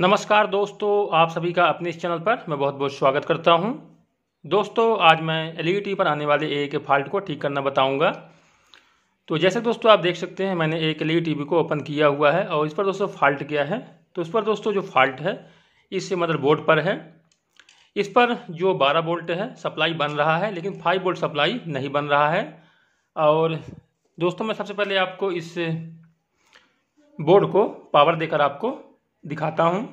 नमस्कार दोस्तों आप सभी का अपने इस चैनल पर मैं बहुत बहुत स्वागत करता हूं दोस्तों आज मैं एल e पर आने वाले एक फॉल्ट को ठीक करना बताऊंगा तो जैसे दोस्तों आप देख सकते हैं मैंने एक एल ई e को ओपन किया हुआ है और इस पर दोस्तों फॉल्ट किया है तो इस पर दोस्तों जो फॉल्ट है इस मदरबोर्ड मतलब पर है इस पर जो बारह बोल्ट है सप्लाई बन रहा है लेकिन फाइव बोल्ट सप्लाई नहीं बन रहा है और दोस्तों मैं सबसे पहले आपको इस बोर्ड को पावर देकर आपको दिखाता हूं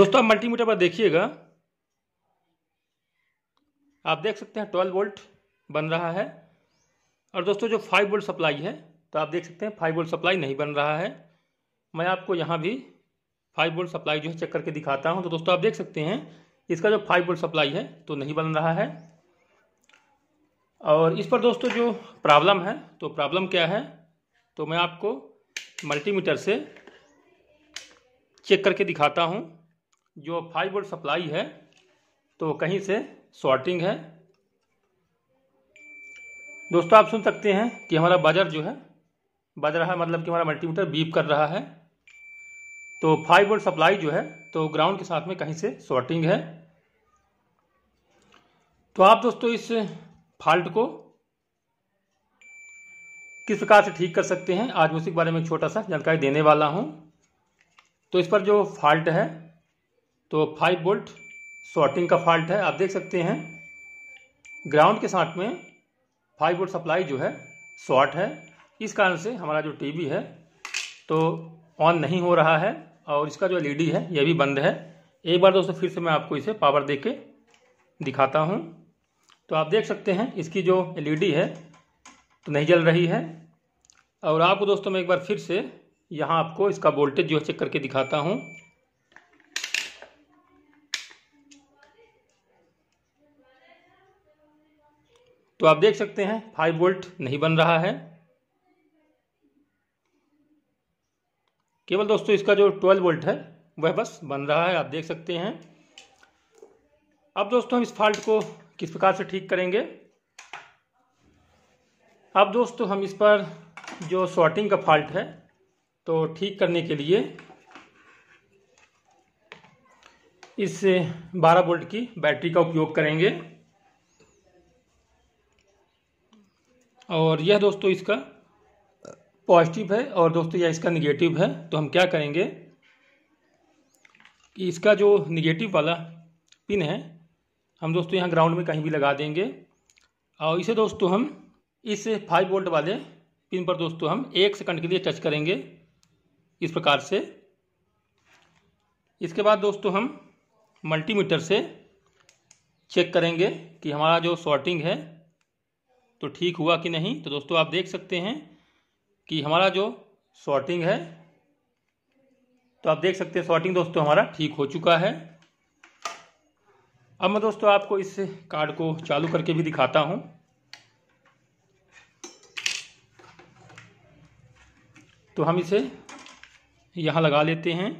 दोस्तों आप मल्टीमीटर पर देखिएगा आप देख सकते हैं 12 वोल्ट बन रहा है और दोस्तों जो 5 वोल्ट सप्लाई है तो आप देख सकते हैं 5 वोल्ट सप्लाई नहीं बन रहा है मैं आपको यहां भी 5 वोल्ट सप्लाई जो है चेक करके दिखाता हूं तो दोस्तों आप देख सकते हैं इसका जो 5 वोल्ट सप्लाई है तो नहीं बन रहा है और इस पर दोस्तों जो प्रॉब्लम है तो प्रॉब्लम क्या है तो मैं आपको मल्टीमीटर से चेक करके दिखाता हूँ जो फाइव वोल्ट सप्लाई है तो कहीं से शॉर्टिंग है दोस्तों आप सुन सकते हैं कि हमारा बजर जो है बज रहा है मतलब कि हमारा मल्टीमीटर बीप कर रहा है तो फाइव वोल्ट सप्लाई जो है तो ग्राउंड के साथ में कहीं से शॉर्टिंग है तो आप दोस्तों इस फॉल्ट को किस प्रकार से ठीक कर सकते हैं आज मैं उसी के बारे में छोटा सा जानकारी देने वाला हूं तो इस पर जो फॉल्ट है तो फाइव बोल्ट शॉर्टिंग का फॉल्ट है आप देख सकते हैं ग्राउंड के साथ में फाइव बोल्ट सप्लाई जो है शॉर्ट है इस कारण से हमारा जो टीवी है तो ऑन नहीं हो रहा है और इसका जो एलईडी है यह भी बंद है एक बार दोस्तों फिर से मैं आपको इसे पावर दे के दिखाता हूँ तो आप देख सकते हैं इसकी जो एलईडी e है तो नहीं जल रही है और आपको दोस्तों मैं एक बार फिर से यहाँ आपको इसका वोल्टेज जो चेक करके दिखाता हूँ तो आप देख सकते हैं फाइव वोल्ट नहीं बन रहा है केवल दोस्तों इसका जो ट्वेल्व वोल्ट है वह बस बन रहा है आप देख सकते हैं अब दोस्तों हम इस फॉल्ट को किस प्रकार से ठीक करेंगे अब दोस्तों हम इस पर जो शॉर्टिंग का फॉल्ट है तो ठीक करने के लिए इस 12 वोल्ट की बैटरी का उपयोग करेंगे और यह दोस्तों इसका पॉजिटिव है और दोस्तों यह इसका निगेटिव है तो हम क्या करेंगे कि इसका जो निगेटिव वाला पिन है हम दोस्तों यहाँ ग्राउंड में कहीं भी लगा देंगे और इसे दोस्तों हम इस फाइव वोल्ट वाले पिन पर दोस्तों हम एक सेकंड के लिए टच करेंगे इस प्रकार से इसके बाद दोस्तों हम मल्टीमीटर से चेक करेंगे कि हमारा जो शॉर्टिंग है तो ठीक हुआ कि नहीं तो दोस्तों आप देख सकते हैं कि हमारा जो शॉर्टिंग है तो आप देख सकते हैं शॉर्टिंग दोस्तों हमारा ठीक हो चुका है अब मैं दोस्तों आपको इस कार्ड को चालू करके भी दिखाता हूं तो हम इसे यहां लगा लेते हैं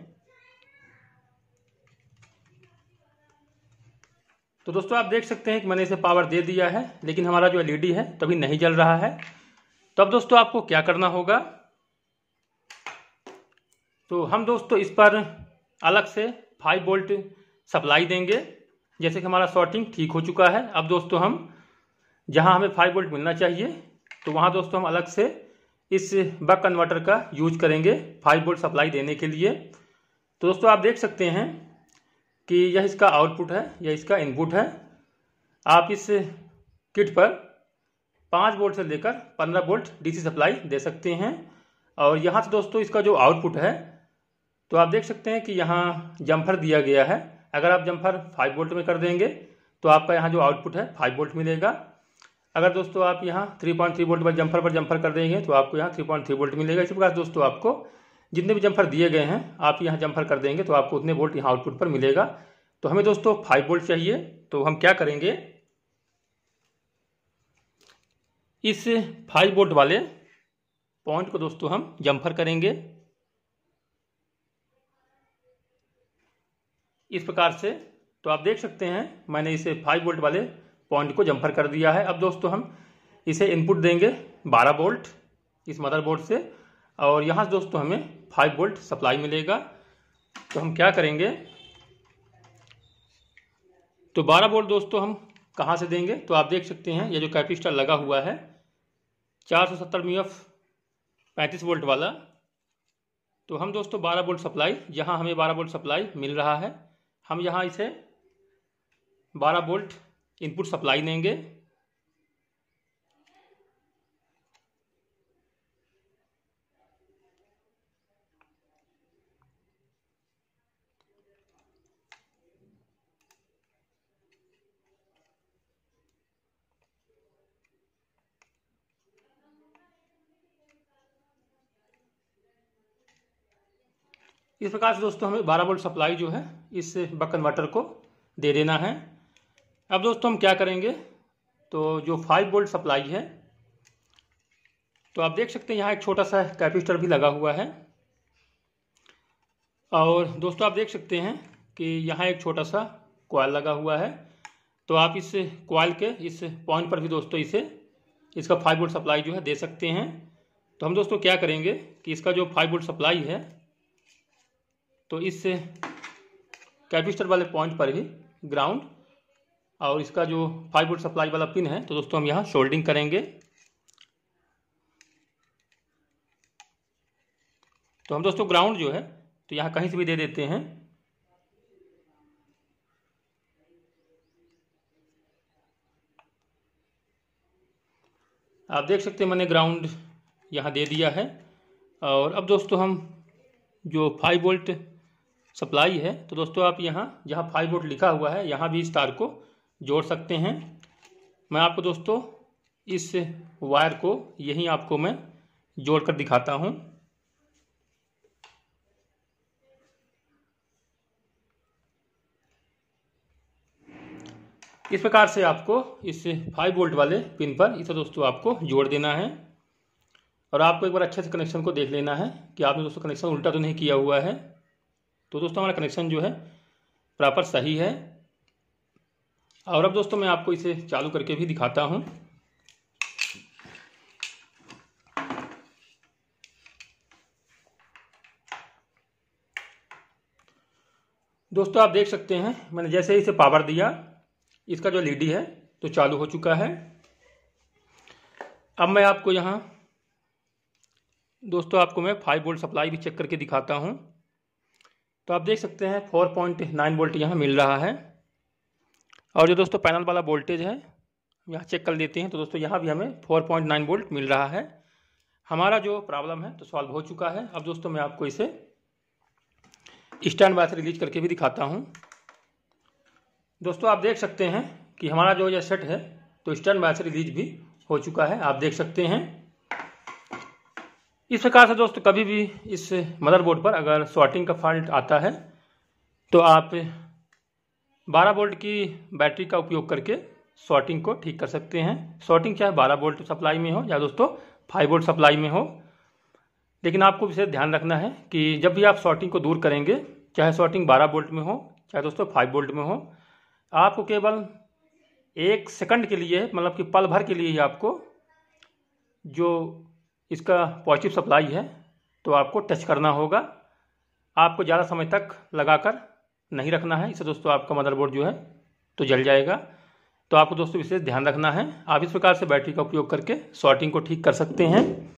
तो दोस्तों आप देख सकते हैं कि मैंने इसे पावर दे दिया है लेकिन हमारा जो एलईडी है तभी नहीं जल रहा है तो अब दोस्तों आपको क्या करना होगा तो हम दोस्तों इस पर अलग से फाइव वोल्ट सप्लाई देंगे जैसे कि हमारा शॉर्टिंग ठीक हो चुका है अब दोस्तों हम जहां हमें फाइव वोल्ट मिलना चाहिए तो वहां दोस्तों हम अलग से इस बक कन्वर्टर का यूज करेंगे फाइव वोल्ट सप्लाई देने के लिए तो दोस्तों आप देख सकते हैं कि यह इसका आउटपुट है यह इसका इनपुट है आप इस किट पर पाँच वोल्ट से लेकर पंद्रह वोल्ट डीसी सप्लाई दे सकते हैं और यहाँ से दोस्तों इसका जो आउटपुट है तो आप देख सकते हैं कि यहाँ जम्फर दिया गया है अगर आप जम्फर फाइव वोल्ट में कर देंगे तो आपका यहाँ जो आउटपुट है फाइव वोल्ट मिलेगा अगर दोस्तों आप यहाँ थ्री पॉइंट थ्री वोल्ट पर जम्फर पर जम्फर कर देंगे तो आपको यहाँ थ्री पॉइंट थ्री वोल्ट मिलेगा इसी प्रकार दोस्तों आपको जितने भी जम्फर दिए गए हैं आप यहाँ जम्फर कर देंगे तो आपको उतने वोल्ट यहाँ आउटपुट पर मिलेगा तो हमें दोस्तों फाइव वोल्ट चाहिए तो हम क्या करेंगे इस फाइव वोल्ट वाले पॉइंट को दोस्तों हम जम्फर करेंगे इस प्रकार से तो आप देख सकते हैं मैंने इसे फाइव वोल्ट वाले पॉइंट को जम्फर कर दिया है अब दोस्तों हम इसे इनपुट देंगे बारह वोल्ट इस मदरबोर्ड से और यहाँ से दोस्तों हमें फाइव वोल्ट सप्लाई मिलेगा तो हम क्या करेंगे तो बारह वोल्ट दोस्तों हम कहाँ से देंगे तो आप देख सकते हैं ये जो कैपिस्टर लगा हुआ है चार सौ सत्तर मी एफ पैंतीस वोल्ट वाला तो हम दोस्तों बारह वोल्ट सप्लाई जहाँ हमें बारह वोल्ट सप्लाई मिल रहा है हम यहाँ इसे 12 वोल्ट इनपुट सप्लाई देंगे इस प्रकार से दोस्तों हमें 12 वोल्ट सप्लाई जो है इस बक कन्वर्टर को दे देना है अब दोस्तों हम क्या करेंगे तो जो 5 वोल्ट सप्लाई है तो आप देख सकते हैं यहाँ एक छोटा सा कैपेसिटर भी लगा हुआ है और दोस्तों आप देख सकते हैं कि यहाँ एक छोटा सा कोयल लगा हुआ है तो आप इस कोयल के इस पॉइंट पर भी दोस्तों इसे इसका फाइव वोल्ट सप्लाई जो है दे सकते हैं तो हम दोस्तों क्या करेंगे कि इसका जो फाइव वोल्ट सप्लाई है तो इस कैपिस्टर वाले पॉइंट पर ही ग्राउंड और इसका जो फाइव वोल्ट सप्लाई वाला पिन है तो दोस्तों हम यहाँ शोल्डिंग करेंगे तो हम दोस्तों ग्राउंड जो है तो यहाँ कहीं से भी दे देते हैं आप देख सकते हैं मैंने ग्राउंड यहाँ दे दिया है और अब दोस्तों हम जो फाइव वोल्ट सप्लाई है तो दोस्तों आप यहाँ जहाँ फाइव वोल्ट लिखा हुआ है यहाँ भी इस तार को जोड़ सकते हैं मैं आपको दोस्तों इस वायर को यहीं आपको मैं जोड़ कर दिखाता हूँ इस प्रकार से आपको इस फाइव वोल्ट वाले पिन पर इसे दोस्तों आपको जोड़ देना है और आपको एक बार अच्छे से कनेक्शन को देख लेना है कि आपने दोस्तों कनेक्शन उल्टा तो नहीं किया हुआ है तो दोस्तों हमारा कनेक्शन जो है प्रॉपर सही है और अब दोस्तों मैं आपको इसे चालू करके भी दिखाता हूं दोस्तों आप देख सकते हैं मैंने जैसे ही इसे पावर दिया इसका जो लीडी है तो चालू हो चुका है अब मैं आपको यहां दोस्तों आपको मैं फाइव वोल्ट सप्लाई भी चेक करके दिखाता हूं तो आप देख सकते हैं फोर पॉइंट नाइन वोल्ट यहाँ मिल रहा है और जो दोस्तों पैनल वाला वोल्टेज है यहाँ चेक कर लेते हैं तो दोस्तों यहाँ भी हमें फोर पॉइंट नाइन वोल्ट मिल रहा है हमारा जो प्रॉब्लम है तो सॉल्व हो चुका है अब दोस्तों मैं आपको इसे स्टैंड बाय से रिलीज करके भी दिखाता हूँ दोस्तों आप देख सकते हैं कि हमारा जो यह सेट है तो स्टैंड बाय से रिलीज भी हो चुका है आप देख सकते हैं इस प्रकार से दोस्तों कभी भी इस मदरबोर्ड पर अगर शॉर्टिंग का फॉल्ट आता है तो आप 12 वोल्ट की बैटरी का उपयोग करके शॉर्टिंग को ठीक कर सकते हैं शॉर्टिंग चाहे 12 वोल्ट सप्लाई में हो या दोस्तों 5 वोल्ट सप्लाई में हो लेकिन आपको विशेष ध्यान रखना है कि जब भी आप शॉर्टिंग को दूर करेंगे चाहे शॉर्टिंग 12 वोल्ट में हो चाहे दोस्तों 5 वोल्ट में हो आपको केवल एक सेकंड के लिए मतलब कि पल भर के लिए ही आपको जो इसका पॉजिटिव सप्लाई है तो आपको टच करना होगा आपको ज़्यादा समय तक लगाकर नहीं रखना है इससे दोस्तों आपका मदरबोर्ड जो है तो जल जाएगा तो आपको दोस्तों विशेष ध्यान रखना है आप इस प्रकार से बैटरी का उपयोग करके शॉर्टिंग को ठीक कर सकते हैं